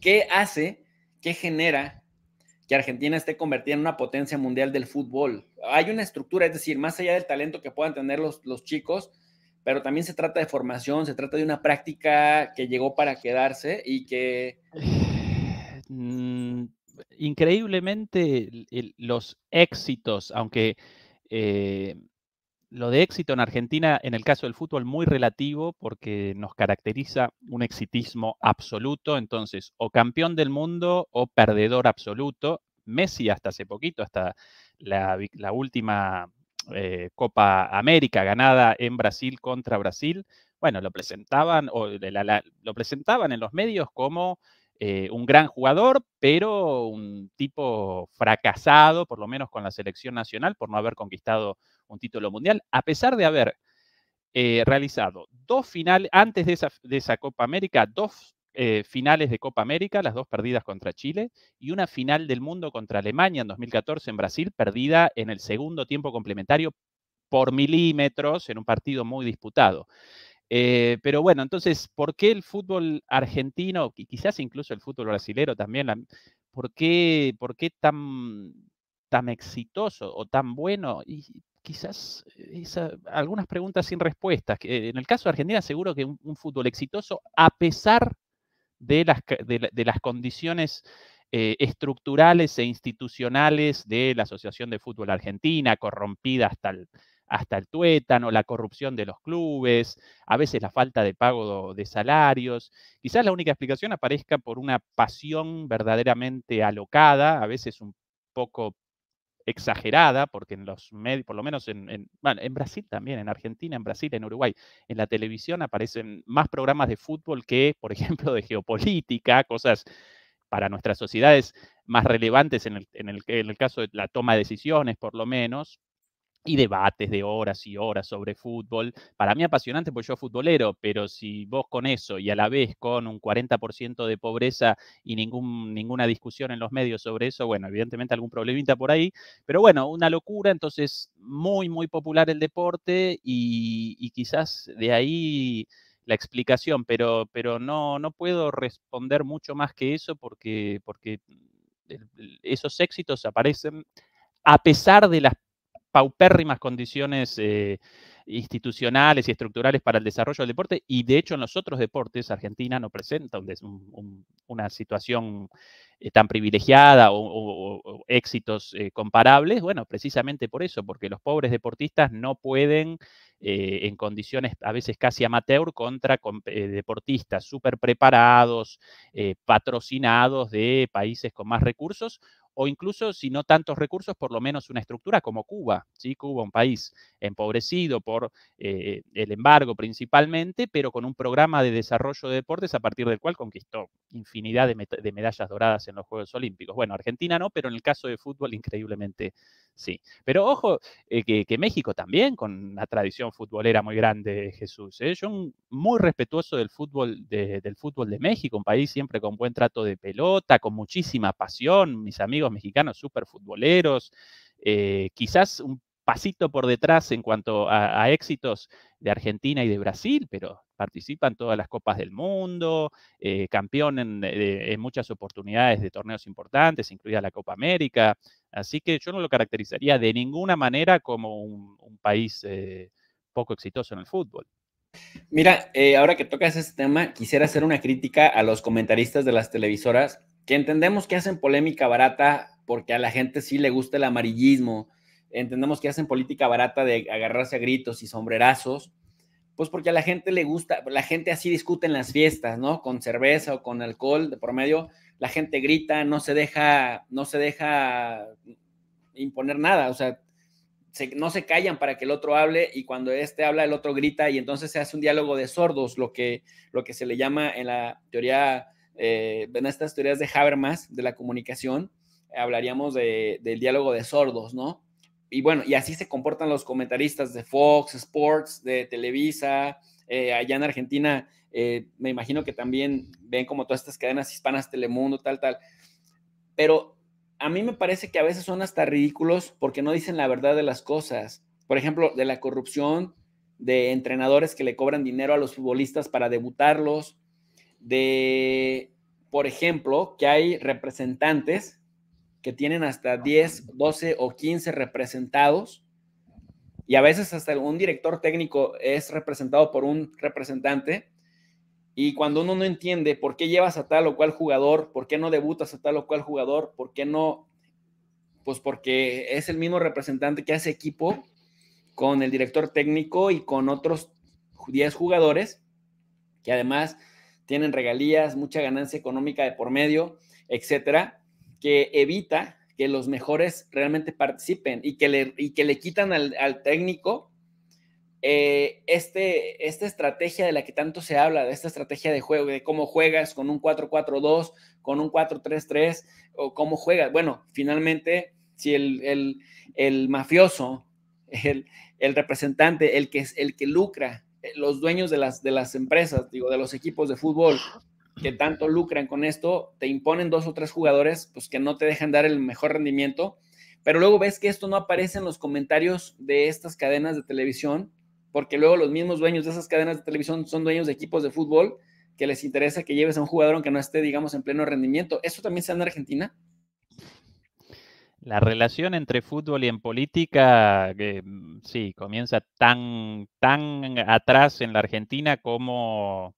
¿Qué hace, qué genera que Argentina esté convertida en una potencia mundial del fútbol? Hay una estructura, es decir, más allá del talento que puedan tener los, los chicos, pero también se trata de formación, se trata de una práctica que llegó para quedarse y que... Mm, increíblemente los éxitos, aunque eh, lo de éxito en Argentina, en el caso del fútbol, muy relativo porque nos caracteriza un exitismo absoluto. Entonces, o campeón del mundo o perdedor absoluto. Messi hasta hace poquito, hasta la, última eh, Copa América ganada en Brasil contra Brasil, bueno, lo presentaban, o lo presentaban en los medios como eh, un gran jugador, pero un tipo fracasado, por lo menos con la selección nacional, por no haber conquistado un título mundial, a pesar de haber eh, realizado dos finales, antes de esa, de esa Copa América, dos eh, finales de Copa América, las dos perdidas contra Chile, y una final del mundo contra Alemania en 2014 en Brasil, perdida en el segundo tiempo complementario por milímetros en un partido muy disputado. Eh, pero bueno, entonces, ¿por qué el fútbol argentino, y quizás incluso el fútbol brasileño también, ¿por, qué, ¿por qué tan, tan exitoso o tan bueno? Y quizás eh, algunas preguntas sin respuestas. En el caso de Argentina, seguro que un, fútbol exitoso, a pesar de las, de, las condiciones eh, estructurales e institucionales de la Asociación de Fútbol Argentina, corrompida hasta el, hasta el tuétano, la corrupción de los clubes, a veces la falta de pago de salarios. Quizás la única explicación aparezca por una pasión verdaderamente alocada, a veces un poco exagerada, porque en los medios, por lo menos en, Brasil también, en Argentina, en Brasil, en Uruguay, en la televisión aparecen más programas de fútbol que, por ejemplo, de geopolítica, cosas para nuestras sociedades más relevantes en el, en el, en el caso de la toma de decisiones, por lo menos, y debates de horas y horas sobre fútbol. Para mí apasionante porque yo futbolero, pero si vos con eso y a la vez con un 40% de pobreza y ningún, ninguna discusión en los medios sobre eso, bueno, evidentemente algún problemita por ahí, pero bueno, una locura, entonces muy, muy popular el deporte y, y quizás de ahí la explicación, pero, pero no, no puedo responder mucho más que eso porque, porque esos éxitos aparecen a pesar de las paupérrimas condiciones eh, institucionales y estructurales para el desarrollo del deporte y de hecho en los otros deportes Argentina no presenta una situación eh, tan privilegiada o, éxitos eh, comparables, bueno, precisamente por eso, porque los pobres deportistas no pueden en condiciones a veces casi amateur contra deportistas súper preparados, patrocinados de países con más recursos o incluso, si no tantos recursos, por lo menos una estructura como Cuba. ¿sí? Cuba, un país empobrecido por eh, el embargo principalmente, pero con un programa de desarrollo de deportes a partir del cual conquistó infinidad de, medallas doradas en los Juegos Olímpicos. Bueno, Argentina no, pero en el caso de fútbol, increíblemente sí. Pero ojo, eh, que, México también, con una tradición futbolera muy grande, eh, Jesús. ¿eh? Yo muy respetuoso del fútbol de, del fútbol de México, un país siempre con buen trato de pelota, con muchísima pasión. Mis amigos mexicanos súper futboleros, eh, quizás un pasito por detrás en cuanto a, éxitos de Argentina y de Brasil, pero participan todas las copas del mundo, eh, campeón en, muchas oportunidades de torneos importantes, incluida la Copa América. Así que yo no lo caracterizaría de ninguna manera como un, país eh, poco exitoso en el fútbol. Mira, ahora que tocas ese tema, quisiera hacer una crítica a los comentaristas de las televisoras que entendemos que hacen polémica barata porque a la gente sí le gusta el amarillismo, entendemos que hacen política barata de agarrarse a gritos y sombrerazos, pues porque a la gente le gusta, la gente así discute en las fiestas, ¿no? Con cerveza o con alcohol de promedio, la gente grita, no se deja, no se deja imponer nada, o sea, no se callan para que el otro hable y cuando este habla el otro grita y entonces se hace un diálogo de sordos, lo que, lo que se le llama en la teoría eh, en estas teorías de Habermas, de la comunicación, hablaríamos del diálogo de sordos, ¿no? Y bueno, y así se comportan los comentaristas de Fox Sports, de Televisa, eh, allá en Argentina, eh, me imagino que también ven como todas estas cadenas hispanas, Telemundo, tal, tal. Pero a mí me parece que a veces son hasta ridículos porque no dicen la verdad de las cosas. Por ejemplo, de la corrupción de entrenadores que le cobran dinero a los futbolistas para debutarlos, de, por ejemplo, que hay representantes que tienen hasta 10, 12 o 15 representados y a veces hasta un director técnico es representado por un representante. Y cuando uno no entiende por qué llevas a tal o cual jugador, por qué no debutas a tal o cual jugador, por qué no, pues porque es el mismo representante que hace equipo con el director técnico y con otros 10 jugadores, que además tienen regalías, mucha ganancia económica de por medio, etcétera, que evita que los mejores realmente participen y que le, que le quitan al, técnico eh, este, esta estrategia de la que tanto se habla, de esta estrategia de juego, de cómo juegas con un 4-4-2, con un 4-3-3, o cómo juegas. Bueno, finalmente, si el, mafioso, el, el, representante, el que, el que lucra eh, los dueños de las, de las empresas, digo, de los equipos de fútbol que tanto lucran con esto, te imponen dos o tres jugadores pues, que no te dejan dar el mejor rendimiento, pero luego ves que esto no aparece en los comentarios de estas cadenas de televisión, porque luego los mismos dueños de esas cadenas de televisión son dueños de equipos de fútbol que les interesa que lleves a un jugador aunque no esté, digamos, en pleno rendimiento. ¿Eso también se da en Argentina? La relación entre fútbol y en política, que mm, sí, comienza tan, tan atrás en la Argentina como,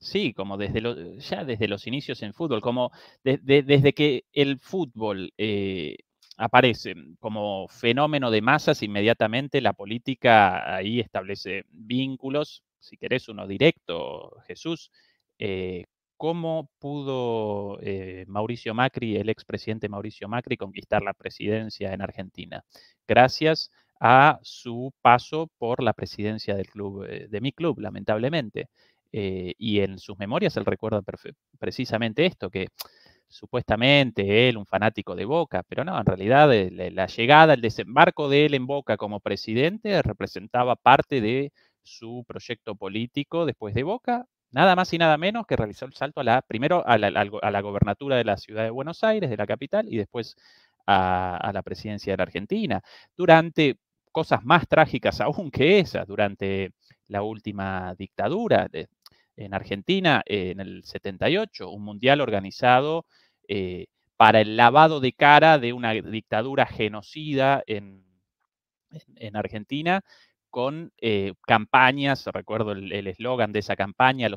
sí, como desde ya desde los inicios en fútbol, como desde que el fútbol eh, aparece como fenómeno de masas, inmediatamente la política ahí establece vínculos, si querés uno directo, Jesús, eh, cómo pudo eh, Mauricio Macri, el expresidente Mauricio Macri, conquistar la presidencia en Argentina. Gracias a su paso por la presidencia del club, eh, de mi club, lamentablemente. Eh, y en sus memorias él recuerda precisamente esto, que supuestamente él, un fanático de Boca, pero no, en realidad la llegada, el desembarco de él en Boca como presidente representaba parte de su proyecto político después de Boca nada más y nada menos que realizó el salto a la, primero a la, gobernatura de la ciudad de Buenos Aires, de la capital, y después a, la presidencia de la Argentina, durante cosas más trágicas aún que esas, durante la última dictadura en Argentina, eh, en el 78, un mundial organizado eh, para el lavado de cara de una dictadura genocida en, en Argentina, con eh, campañas, recuerdo el eslogan de esa campaña,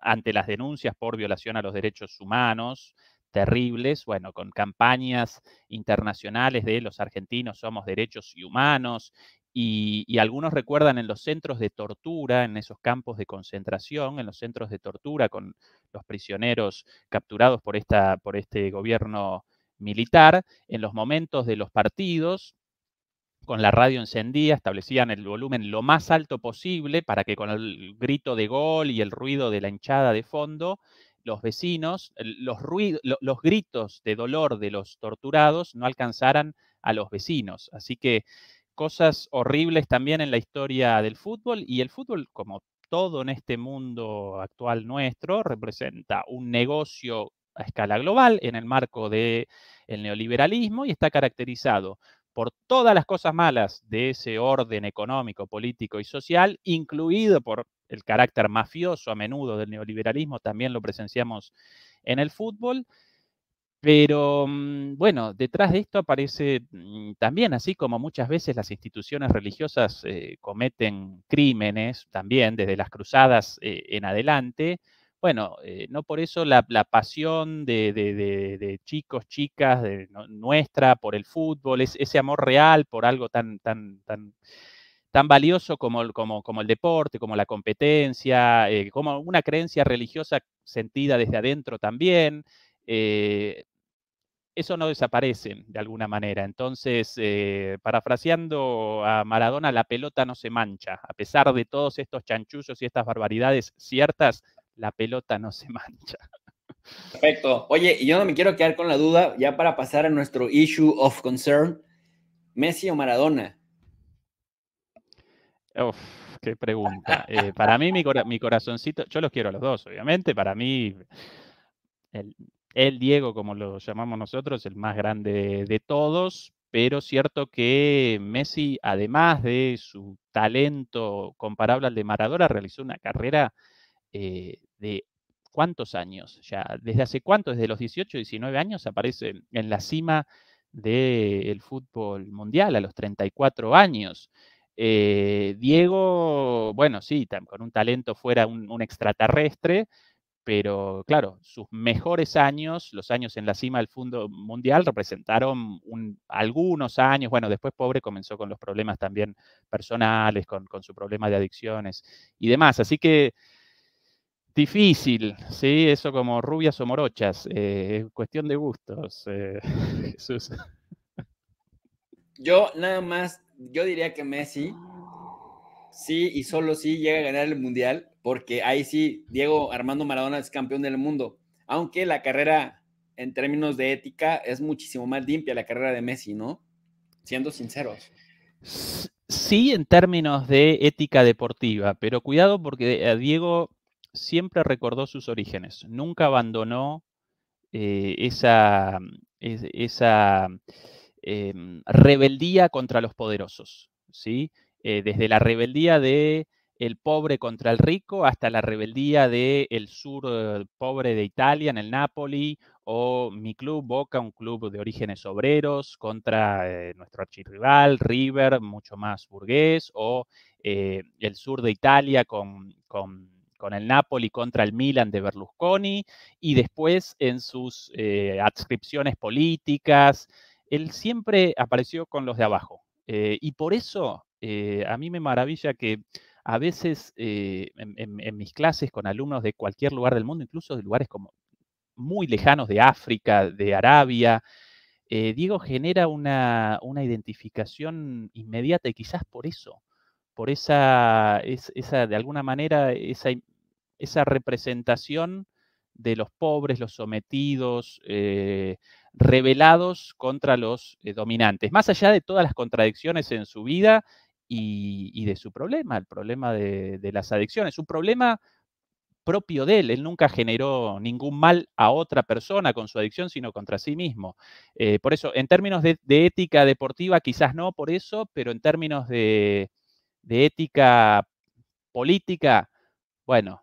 ante las denuncias por violación a los derechos humanos terribles, bueno, con campañas internacionales de los argentinos somos derechos humanos, y, algunos recuerdan en los centros de tortura, en esos campos de concentración, en los centros de tortura con los prisioneros capturados por, esta, por este gobierno militar, en los momentos de los partidos, con la radio encendida, establecían el volumen lo más alto posible para que con el grito de gol y el ruido de la hinchada de fondo, los vecinos, los, los gritos de dolor de los torturados no alcanzaran a los vecinos. Así que cosas horribles también en la historia del fútbol y el fútbol, como todo en este mundo actual nuestro, representa un negocio a escala global en el marco del el neoliberalismo y está caracterizado por todas las cosas malas de ese orden económico, político y social, incluido por el carácter mafioso a menudo del neoliberalismo, también lo presenciamos en el fútbol. Pero mm, bueno, detrás de esto aparece mm, también, así como muchas veces las instituciones religiosas eh, cometen crímenes, también desde las cruzadas eh, en adelante, bueno, eh, no por eso la, pasión de, chicos, chicas, nuestra por el fútbol, ese amor real por algo tan, tan, valioso como, el deporte, como la competencia, eh, como una creencia religiosa sentida desde adentro también. Eh, eso no desaparece de alguna manera. Entonces, parafraseando a Maradona, la pelota no se mancha. A pesar de todos estos chanchullos y estas barbaridades ciertas, la pelota no se mancha. Perfecto. Oye, y yo no me quiero quedar con la duda, ya para pasar a nuestro issue of concern, Messi o Maradona. Uf, qué pregunta. Eh, para mí, mi, corazoncito, yo los quiero a los dos, obviamente. Para mí, el, Diego, como lo llamamos nosotros, el más grande de, todos, pero cierto que Messi, además de su talento comparable al de Maradona, realizó una carrera eh, de cuántos años, ya desde hace cuánto, desde los 18, 19 años, aparece en la cima del fútbol mundial a los 34 años. Eh, Diego, bueno, sí, con un talento fuera un, extraterrestre, pero claro, sus mejores años, los años en la cima del fútbol mundial, representaron algunos años. Bueno, después pobre comenzó con los problemas también personales, con su problema de adicciones y demás. Así que Difícil, sí, eso como rubias o morochas, eh, cuestión de gustos, eh, Yo nada más, yo diría que Messi, sí y solo sí llega a ganar el Mundial, porque ahí sí, Diego Armando Maradona es campeón del mundo, aunque la carrera en términos de ética es muchísimo más limpia la carrera de Messi, ¿no? Siendo sinceros. Sí, en términos de ética deportiva, pero cuidado porque a Diego siempre recordó sus orígenes, nunca abandonó eh, esa, mm, esa em, rebeldía contra los poderosos, ¿sí? Eh, desde la rebeldía de el pobre contra el rico hasta la rebeldía del el sur eh, pobre de Italia, en el Napoli, o mi club Boca, un club de orígenes obreros, contra nuestro archirrival River, mucho más burgués, o el sur de Italia con con el Napoli contra el Milan de Berlusconi y después en sus eh, adscripciones políticas. Él siempre apareció con los de abajo. Eh, y por eso eh, a mí me maravilla que a veces en, mis clases con alumnos de cualquier lugar del mundo, incluso de lugares como muy lejanos de África, de Arabia, Diego genera una, una, identificación inmediata y quizás por eso por esa, esa, de alguna manera, esa, esa representación de los pobres, los sometidos, eh, rebelados contra los eh, dominantes, más allá de todas las contradicciones en su vida y, de su problema, el problema de, las adicciones, un problema propio de él, él nunca generó ningún mal a otra persona con su adicción, sino contra sí mismo. Eh, por eso, en términos de, ética deportiva, quizás no por eso, pero en términos de, de ética política, bueno,